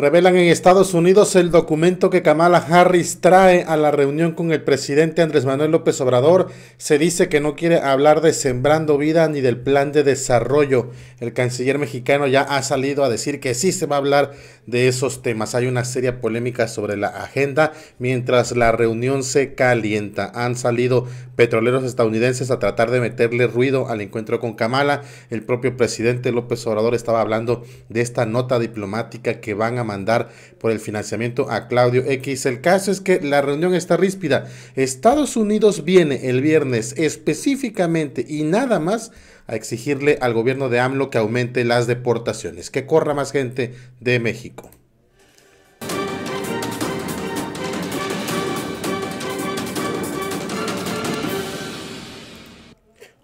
Revelan en Estados Unidos el documento que Kamala Harris trae a la reunión con el presidente Andrés Manuel López Obrador. Se dice que no quiere hablar de Sembrando Vida ni del plan de desarrollo. El canciller mexicano ya ha salido a decir que sí se va a hablar de esos temas. Hay una seria polémica sobre la agenda mientras la reunión se calienta. Han salido petroleros estadounidenses a tratar de meterle ruido al encuentro con Kamala. El propio presidente López Obrador estaba hablando de esta nota diplomática que van a mandar por el financiamiento a Claudio X. El caso es que la reunión está ríspida. Estados Unidos viene el viernes específicamente y nada más a exigirle al gobierno de AMLO que aumente las deportaciones, que corra más gente de México.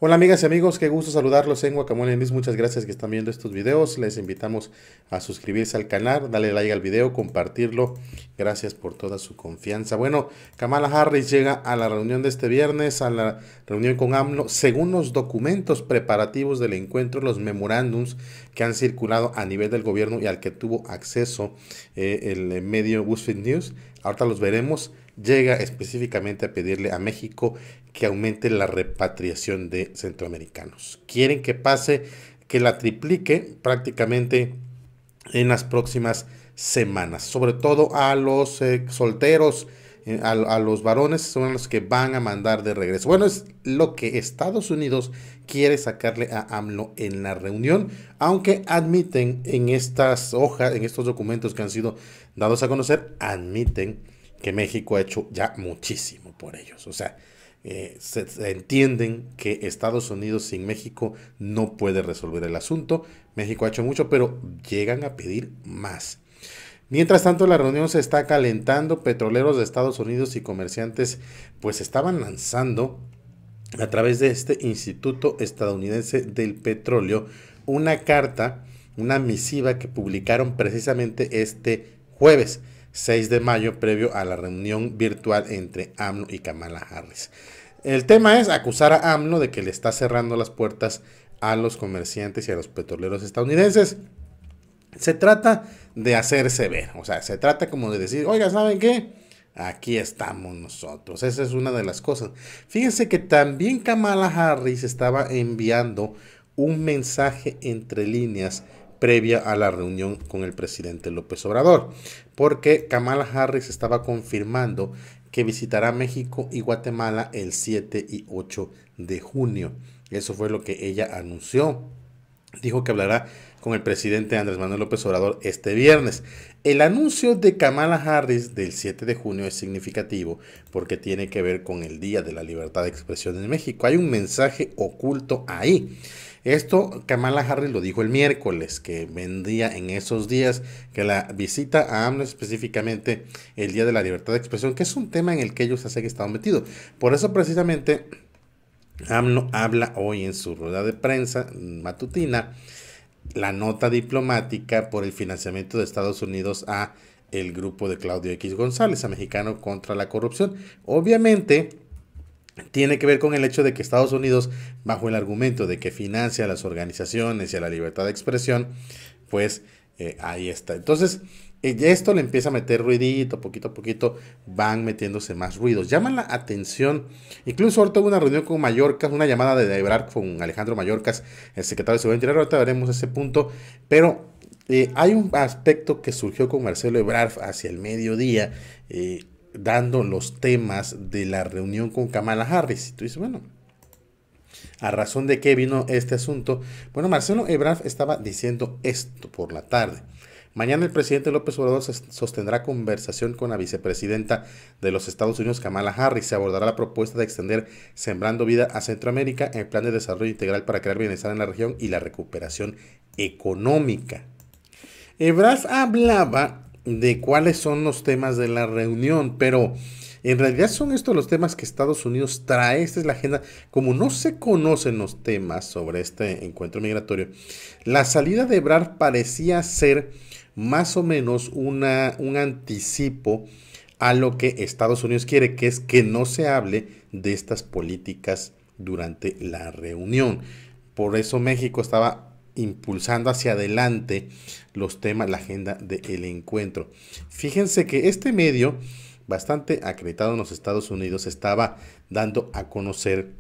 Hola amigas y amigos, qué gusto saludarlos en Guacamole News. Muchas gracias que están viendo estos videos. Les invitamos a suscribirse al canal, darle like al video, compartirlo. Gracias por toda su confianza. Bueno, Kamala Harris llega a la reunión de este viernes, a la reunión con AMLO, según los documentos preparativos del encuentro, los memorándums que han circulado a nivel del gobierno y al que tuvo acceso eh, el medio BuzzFeed News. Ahorita los veremos llega específicamente a pedirle a México que aumente la repatriación de centroamericanos. Quieren que pase, que la triplique prácticamente en las próximas semanas, sobre todo a los solteros, eh, a, a, los varones son los que van a mandar de regreso. Bueno, es lo que Estados Unidos quiere sacarle a AMLO en la reunión, aunque admiten en estas hojas, en estos documentos que han sido dados a conocer, admiten que México ha hecho ya muchísimo por ellos. O sea, eh, se, se entienden que Estados Unidos sin México no puede resolver el asunto. México ha hecho mucho, pero llegan a pedir más. Mientras tanto, la reunión se está calentando. Petroleros de Estados Unidos y comerciantes pues estaban lanzando a través de este Instituto Estadounidense del Petróleo una carta, una misiva que publicaron precisamente este jueves 6 de mayo previo a la reunión virtual entre AMLO y Kamala Harris. El tema es acusar a AMLO de que le está cerrando las puertas a los comerciantes y a los petroleros estadounidenses. Se trata de hacerse ver, o sea, se trata como de decir, oiga, ¿saben qué? Aquí estamos nosotros. Esa es una de las cosas. Fíjense que también Kamala Harris estaba enviando un mensaje entre líneas previa a la reunión con el presidente López Obrador porque Kamala Harris estaba confirmando que visitará México y Guatemala el 7 y 8 de junio. Eso fue lo que ella anunció. Dijo que hablará con el presidente Andrés Manuel López Obrador este viernes. El anuncio de Kamala Harris del 7 de junio es significativo porque tiene que ver con el Día de la Libertad de Expresión en México. Hay un mensaje oculto ahí. Esto Kamala Harris lo dijo el miércoles, que vendría en esos días, que la visita a AMLO específicamente el Día de la Libertad de Expresión, que es un tema en el que ellos hacen que estado metidos. Por eso precisamente AMLO habla hoy en su rueda de prensa matutina la nota diplomática por el financiamiento de Estados Unidos a el grupo de Claudio X González, a Mexicano contra la Corrupción. Obviamente, tiene que ver con el hecho de que Estados Unidos, bajo el argumento de que financia a las organizaciones y a la libertad de expresión, pues eh, ahí está. Entonces, eh, esto le empieza a meter ruidito, poquito a poquito van metiéndose más ruidos. Llaman la atención. Incluso ahorita hubo una reunión con Mallorca, una llamada de Ebrar con Alejandro Mallorcas, el secretario de Seguridad Interior. Ahorita veremos ese punto. Pero eh, hay un aspecto que surgió con Marcelo Ebrard hacia el mediodía. Eh, dando los temas de la reunión con Kamala Harris. Y tú dices, bueno, ¿a razón de qué vino este asunto? Bueno, Marcelo Ebrard estaba diciendo esto por la tarde. Mañana el presidente López Obrador sostendrá conversación con la vicepresidenta de los Estados Unidos, Kamala Harris. Se abordará la propuesta de extender Sembrando Vida a Centroamérica, el plan de desarrollo integral para crear bienestar en la región y la recuperación económica. Ebrard hablaba de cuáles son los temas de la reunión, pero en realidad son estos los temas que Estados Unidos trae, esta es la agenda. Como no se conocen los temas sobre este encuentro migratorio, la salida de Ebrard parecía ser más o menos una, un anticipo a lo que Estados Unidos quiere, que es que no se hable de estas políticas durante la reunión. Por eso México estaba impulsando hacia adelante los temas, la agenda del encuentro. Fíjense que este medio, bastante acreditado en los Estados Unidos, estaba dando a conocer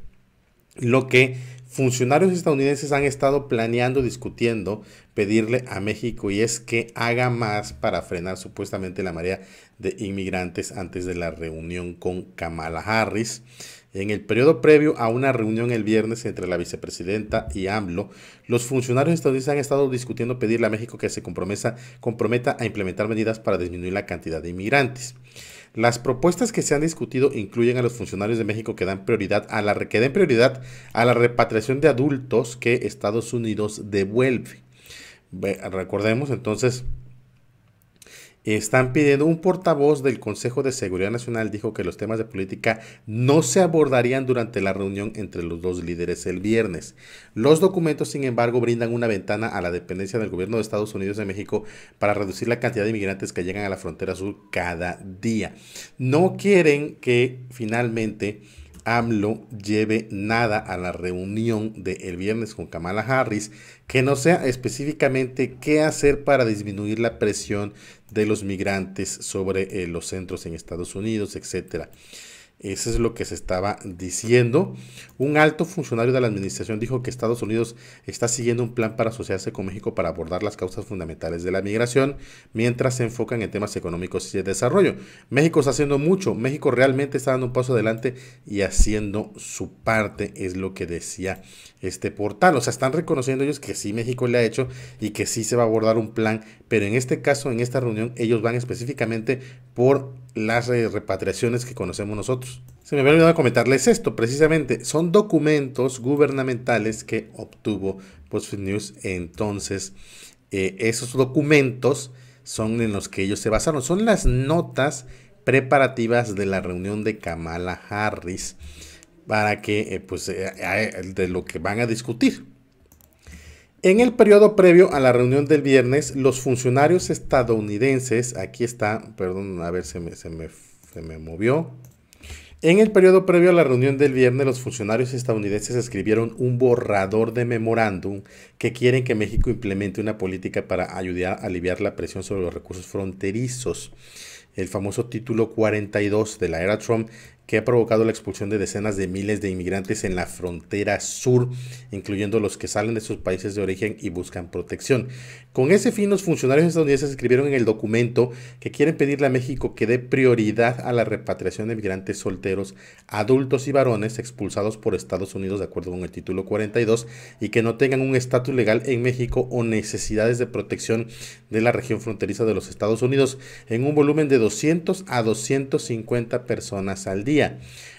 lo que funcionarios estadounidenses han estado planeando, discutiendo, pedirle a México y es que haga más para frenar supuestamente la marea de inmigrantes antes de la reunión con Kamala Harris. En el periodo previo a una reunión el viernes entre la vicepresidenta y AMLO, los funcionarios estadounidenses han estado discutiendo pedirle a México que se comprometa, a implementar medidas para disminuir la cantidad de inmigrantes. Las propuestas que se han discutido incluyen a los funcionarios de México que dan prioridad a la que den prioridad a la repatriación de adultos que Estados Unidos devuelve. Recordemos entonces están pidiendo un portavoz del Consejo de Seguridad Nacional dijo que los temas de política no se abordarían durante la reunión entre los dos líderes el viernes. Los documentos, sin embargo, brindan una ventana a la dependencia del gobierno de Estados Unidos de México para reducir la cantidad de inmigrantes que llegan a la frontera sur cada día. No quieren que finalmente AMLO lleve nada a la reunión del el viernes con Kamala Harris que no sea específicamente qué hacer para disminuir la presión de los migrantes sobre eh, los centros en Estados Unidos, etcétera. Eso es lo que se estaba diciendo. Un alto funcionario de la administración dijo que Estados Unidos está siguiendo un plan para asociarse con México para abordar las causas fundamentales de la migración mientras se enfocan en temas económicos y de desarrollo. México está haciendo mucho. México realmente está dando un paso adelante y haciendo su parte, es lo que decía este portal. O sea, están reconociendo ellos que sí México le ha hecho y que sí se va a abordar un plan, pero en este caso, en esta reunión, ellos van específicamente por las eh, repatriaciones que conocemos nosotros. Se me había olvidado comentarles esto, precisamente son documentos gubernamentales que obtuvo PostFit News. Entonces, eh, esos documentos son en los que ellos se basaron, son las notas preparativas de la reunión de Kamala Harris para que, eh, pues, de lo que van a discutir. En el periodo previo a la reunión del viernes, los funcionarios estadounidenses, aquí está, perdón, a ver, se me, me, movió. En el periodo previo a la reunión del viernes, los funcionarios estadounidenses escribieron un borrador de memorándum que quieren que México implemente una política para ayudar a aliviar la presión sobre los recursos fronterizos. El famoso título 42 de la era Trump que ha provocado la expulsión de decenas de miles de inmigrantes en la frontera sur, incluyendo los que salen de sus países de origen y buscan protección. Con ese fin, los funcionarios estadounidenses escribieron en el documento que quieren pedirle a México que dé prioridad a la repatriación de migrantes solteros, adultos y varones expulsados por Estados Unidos de acuerdo con el título 42 y que no tengan un estatus legal en México o necesidades de protección de la región fronteriza de los Estados Unidos en un volumen de 200 a 250 personas al día.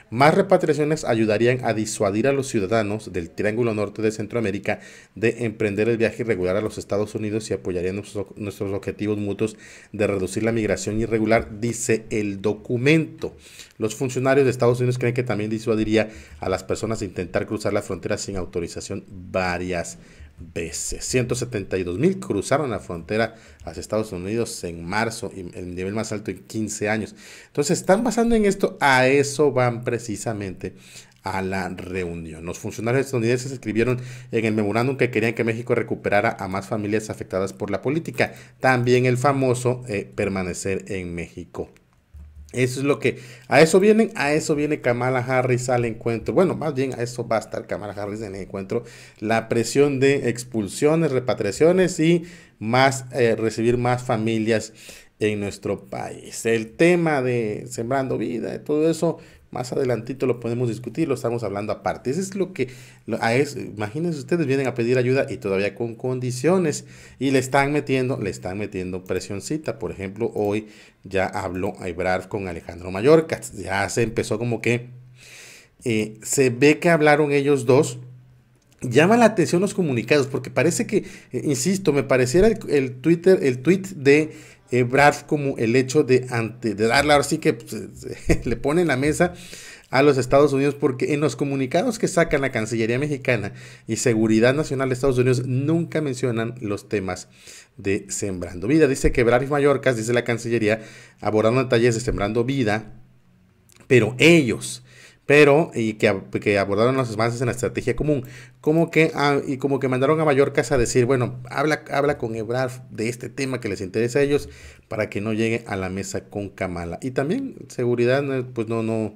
Más repatriaciones ayudarían a disuadir a los ciudadanos del Triángulo Norte de Centroamérica de emprender el viaje irregular a los Estados Unidos y apoyarían nuestros, objetivos mutuos de reducir la migración irregular, dice el documento. Los funcionarios de Estados Unidos creen que también disuadiría a las personas de intentar cruzar la frontera sin autorización varias veces. 172 mil cruzaron la frontera hacia Estados Unidos en marzo, el nivel más alto en 15 años. Entonces, están basando en esto, a eso van precisamente a la reunión. Los funcionarios estadounidenses escribieron en el memorándum que querían que México recuperara a más familias afectadas por la política. También el famoso eh, permanecer en México eso es lo que, a eso vienen, a eso viene Kamala Harris al encuentro. Bueno, más bien a eso va a estar Kamala Harris en el encuentro. La presión de expulsiones, repatriaciones y más, eh, recibir más familias en nuestro país. El tema de Sembrando Vida, y todo eso más adelantito lo podemos discutir, lo estamos hablando aparte. Eso es lo que, imagínense ustedes, vienen a pedir ayuda y todavía con condiciones y le están metiendo, le están metiendo presioncita. Por ejemplo, hoy ya habló Ebrard con Alejandro Mallorca, ya se empezó como que eh, se ve que hablaron ellos dos. Llama la atención los comunicados, porque parece que, eh, insisto, me pareciera el Twitter, el tweet de Ebrard eh, como el hecho de, ante, de darle, ahora sí que pues, le pone en la mesa a los Estados Unidos porque en los comunicados que sacan la Cancillería Mexicana y Seguridad Nacional de Estados Unidos nunca mencionan los temas de Sembrando Vida. Dice que y Mallorcas, dice la Cancillería, abordaron detalles de Sembrando Vida, pero ellos pero y que, abordaron los avances en la estrategia común, como que, ah, y como que mandaron a Mallorca a decir, bueno, habla, habla con Ebrard de este tema que les interesa a ellos para que no llegue a la mesa con Kamala. Y también seguridad, pues no, no,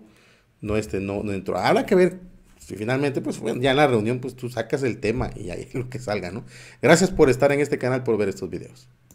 no, este, no, entró. Habrá que ver si finalmente, pues ya en la reunión, pues tú sacas el tema y ahí es lo que salga, ¿no? Gracias por estar en este canal, por ver estos videos.